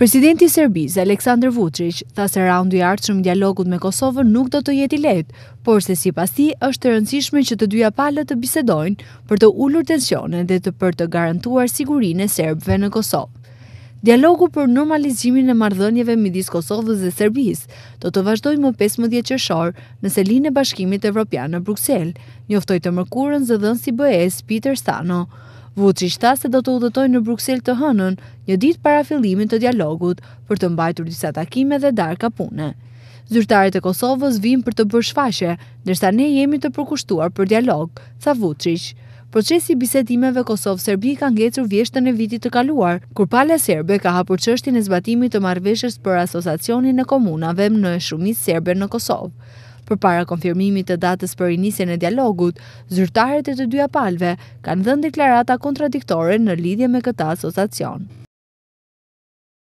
Presidenti Serbis, Aleksandr Vucic, tha se raundu i artë shumë dialogut me Kosovën nuk do të jeti letë, por se si pasi është të rëndësishme që të dyja palët të bisedojnë për të ullur tensione dhe të për të garantuar sigurinë e Serbëve në Kosovë. Dialogu për normalizimin e mardhënjeve midis Kosovës dhe Serbis do të vazhdoj më 15 qëshor në selin e bashkimit evropian në Bruxelles, njoftoj të mërkurën zëdhën si bëhes Peter Stano, Vučić tha se do të udhëtoj në Bruksel të hënën, një ditë para fillimit të dialogut, për të mbajtur disa takime dhe darka pune. Zyrtarët e Kosovës vinë për të bërë shfaqje, ndërsa ne jemi të përkushtuar për dialog, tha Vučić. Procesi i bisedimeve Kosovë-Serbi ka ngecur vjeshtën e vitit të kaluar, kur pala serbe ka hapur çështjen e zbatimit të marveshës për asociacionin e komunave në shumicë serbe në Kosovë. Për para konfirmimit të datës për inisjen e dialogut, zyrtarët e të dyja palve kanë dhënë deklarata kontradiktore në lidhje me këta asociacion.